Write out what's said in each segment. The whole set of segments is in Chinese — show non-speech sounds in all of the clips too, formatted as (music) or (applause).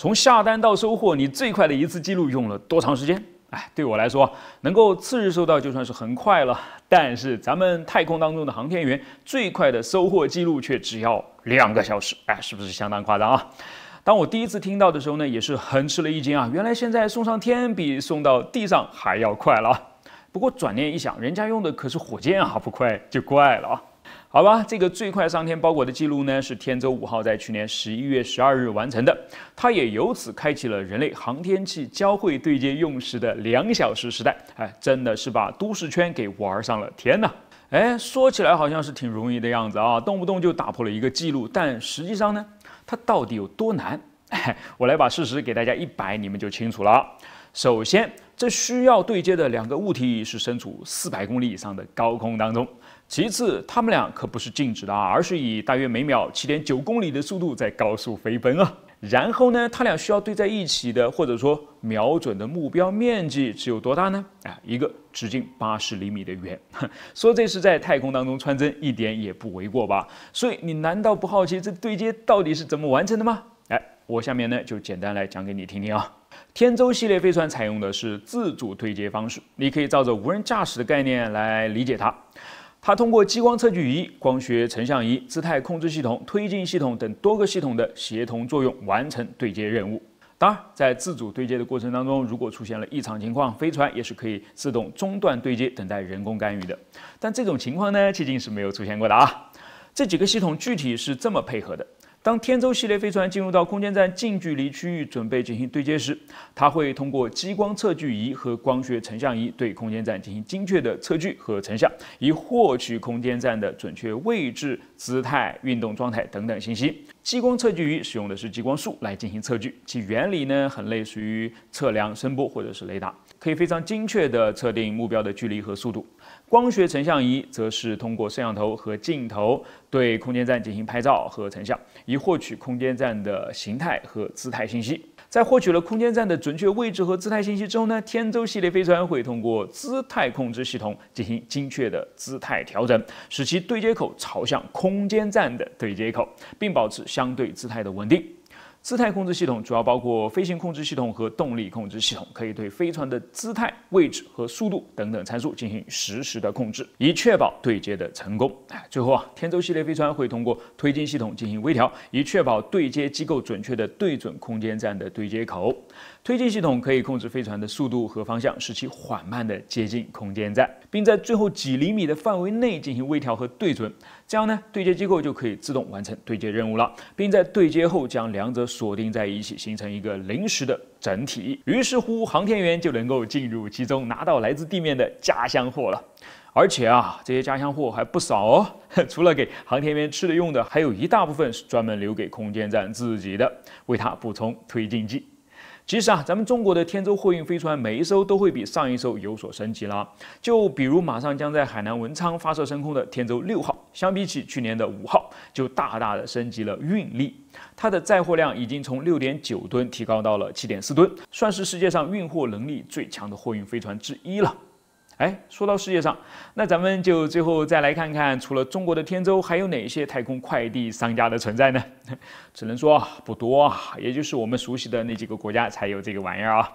从下单到收货，你最快的一次记录用了多长时间？哎，对我来说，能够次日收到就算是很快了。但是咱们太空当中的航天员最快的收货记录却只要两个小时，哎，是不是相当夸张啊？当我第一次听到的时候呢，也是很吃了一惊啊！原来现在送上天比送到地上还要快了。不过转念一想，人家用的可是火箭啊，不快就怪了啊。好吧，这个最快上天包裹的记录呢，是天舟五号在去年十一月十二日完成的，它也由此开启了人类航天器交会对接用时的两小时时代。哎，真的是把都市圈给玩上了，天呐！哎，说起来好像是挺容易的样子啊，动不动就打破了一个记录，但实际上呢，它到底有多难？我来把事实给大家一摆，你们就清楚了。首先，这需要对接的两个物体是身处四百公里以上的高空当中。其次，他们俩可不是静止的啊，而是以大约每秒七点九公里的速度在高速飞奔啊。然后呢，他俩需要对在一起的，或者说瞄准的目标面积只有多大呢？啊，一个直径八十厘米的圆。说 (laughs) 这是在太空当中穿针，一点也不为过吧？所以你难道不好奇这对接到底是怎么完成的吗？哎，我下面呢就简单来讲给你听听啊。天舟系列飞船采用的是自主对接方式，你可以照着无人驾驶的概念来理解它。它通过激光测距仪、光学成像仪、姿态控制系统、推进系统等多个系统的协同作用完成对接任务。当然，在自主对接的过程当中，如果出现了异常情况，飞船也是可以自动中断对接，等待人工干预的。但这种情况呢，迄今是没有出现过的啊。这几个系统具体是这么配合的。当天舟系列飞船进入到空间站近距离区域，准备进行对接时，它会通过激光测距仪和光学成像仪对空间站进行精确的测距和成像，以获取空间站的准确位置、姿态、运动状态等等信息。激光测距仪使用的是激光束来进行测距，其原理呢很类似于测量声波或者是雷达，可以非常精确地测定目标的距离和速度。光学成像仪则是通过摄像头和镜头对空间站进行拍照和成像，以获取空间站的形态和姿态信息。在获取了空间站的准确位置和姿态信息之后呢，天舟系列飞船会通过姿态控制系统进行精确的姿态调整，使其对接口朝向空间站的对接口，并保持。相对姿态的稳定，姿态控制系统主要包括飞行控制系统和动力控制系统，可以对飞船的姿态、位置和速度等等参数进行实时的控制，以确保对接的成功。最后啊，天舟系列飞船会通过推进系统进行微调，以确保对接机构准确的对准空间站的对接口。推进系统可以控制飞船的速度和方向，使其缓慢地接近空间站，并在最后几厘米的范围内进行微调和对准。这样呢，对接机构就可以自动完成对接任务了，并在对接后将两者锁定在一起，形成一个临时的整体。于是乎，航天员就能够进入其中，拿到来自地面的家乡货了。而且啊，这些家乡货还不少哦。(laughs) 除了给航天员吃的用的，还有一大部分是专门留给空间站自己的，为它补充推进剂。其实啊，咱们中国的天舟货运飞船每一艘都会比上一艘有所升级了。就比如马上将在海南文昌发射升空的天舟六号，相比起去年的五号，就大大的升级了运力。它的载货量已经从六点九吨提高到了七点四吨，算是世界上运货能力最强的货运飞船之一了。哎，说到世界上，那咱们就最后再来看看，除了中国的天舟，还有哪些太空快递商家的存在呢？(laughs) 只能说不多啊，也就是我们熟悉的那几个国家才有这个玩意儿啊。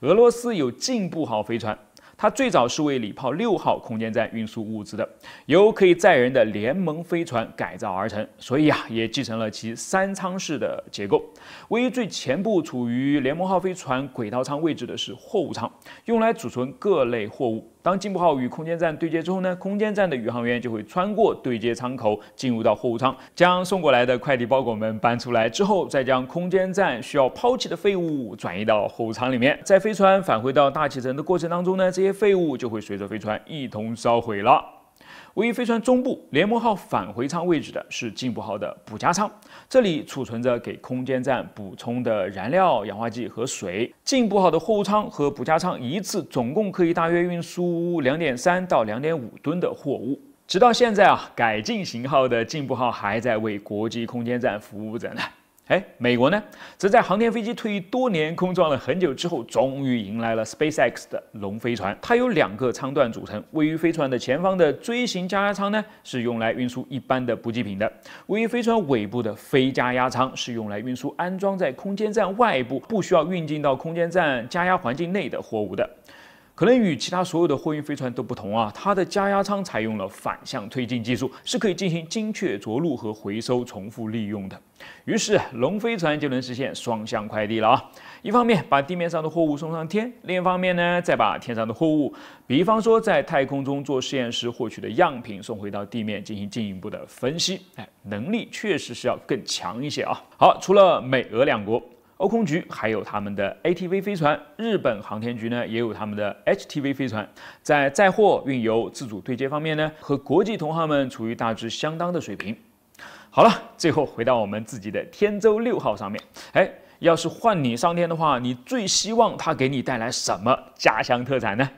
俄罗斯有进步号飞船，它最早是为礼炮六号空间站运输物资的，由可以载人的联盟飞船改造而成，所以啊，也继承了其三舱式的结构。位于最前部、处于联盟号飞船轨道舱位置的是货物舱，用来储存各类货物。当进步号与空间站对接之后呢，空间站的宇航员就会穿过对接舱口进入到货物舱，将送过来的快递包裹们搬出来之后，再将空间站需要抛弃的废物转移到货物舱里面。在飞船返回到大气层的过程当中呢，这些废物就会随着飞船一同烧毁了。位于飞船中部联盟号返回舱位置的是进步号的补加舱，这里储存着给空间站补充的燃料、氧化剂和水。进步号的货物舱和补加舱一次总共可以大约运输两点三到两点五吨的货物。直到现在啊，改进型号的进步号还在为国际空间站服务着呢。哎，美国呢，则在航天飞机退役多年空转了很久之后，终于迎来了 SpaceX 的龙飞船。它有两个舱段组成，位于飞船的前方的锥形加压舱呢，是用来运输一般的补给品的；位于飞船尾部的非加压舱，是用来运输安装在空间站外部、不需要运进到空间站加压环境内的货物的。可能与其他所有的货运飞船都不同啊，它的加压舱采用了反向推进技术，是可以进行精确着陆和回收、重复利用的。于是龙飞船就能实现双向快递了啊！一方面把地面上的货物送上天，另一方面呢，再把天上的货物，比方说在太空中做实验时获取的样品送回到地面进行进一步的分析。哎，能力确实是要更强一些啊。好，除了美俄两国。欧空局还有他们的 ATV 飞船，日本航天局呢也有他们的 HTV 飞船，在载货运油自主对接方面呢，和国际同行们处于大致相当的水平。好了，最后回到我们自己的天舟六号上面，哎，要是换你上天的话，你最希望它给你带来什么家乡特产呢？